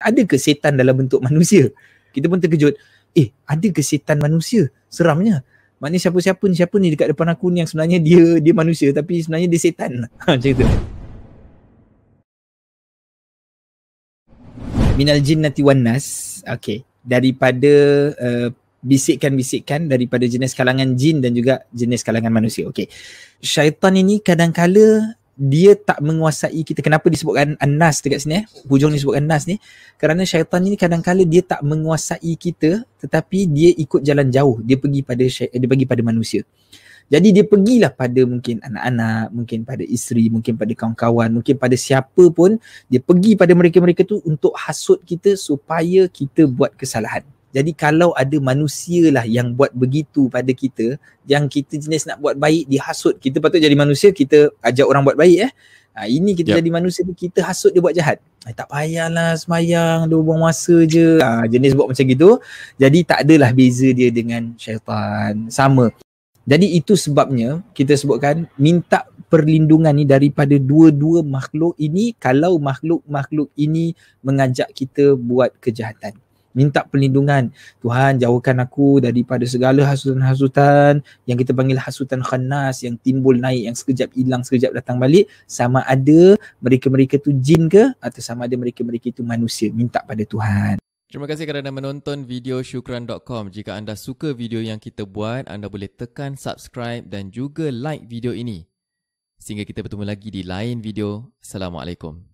ada ke setan dalam bentuk manusia? Kita pun terkejut. Eh, ada ke setan manusia? Seramnya. Mana siapa-siapa ni, siapa ni dekat depan aku ni yang sebenarnya dia dia manusia tapi sebenarnya dia setan. Ha, macam tu. Minal jinnati wan nas. Okay. Daripada uh, bisikan-bisikan daripada jenis kalangan jin dan juga jenis kalangan manusia. Okay. Syaitan ini kadang kadangkala dia tak menguasai kita. Kenapa disebutkan Anas dekat sini eh? Hujung disebutkan Anas ni. Kerana syaitan ni kadangkala dia tak menguasai kita tetapi dia ikut jalan jauh. Dia pergi pada eh, dia pergi pada manusia. Jadi dia pergilah pada mungkin anak-anak, mungkin pada isteri, mungkin pada kawan-kawan, mungkin pada siapa pun. Dia pergi pada mereka-mereka tu untuk hasut kita supaya kita buat kesalahan. Jadi kalau ada manusia lah yang buat begitu pada kita, yang kita jenis nak buat baik dihasut, kita patut jadi manusia, kita ajak orang buat baik eh. Ha, ini kita yep. Ya. jadi manusia ni, kita hasut dia buat jahat. Ay, eh, tak payahlah semayang, dia buang masa je. Ha, jenis buat macam gitu. Jadi tak adalah beza dia dengan syaitan. Sama. Jadi itu sebabnya kita sebutkan minta perlindungan ni daripada dua-dua makhluk ini kalau makhluk-makhluk ini mengajak kita buat kejahatan minta perlindungan Tuhan jauhkan aku daripada segala hasutan-hasutan yang kita panggil hasutan khanas yang timbul naik yang sekejap hilang sekejap datang balik sama ada mereka-mereka tu jin ke atau sama ada mereka-mereka itu manusia minta pada Tuhan Terima kasih kerana menonton video syukran.com. Jika anda suka video yang kita buat, anda boleh tekan subscribe dan juga like video ini. Sehingga kita bertemu lagi di lain video. Assalamualaikum.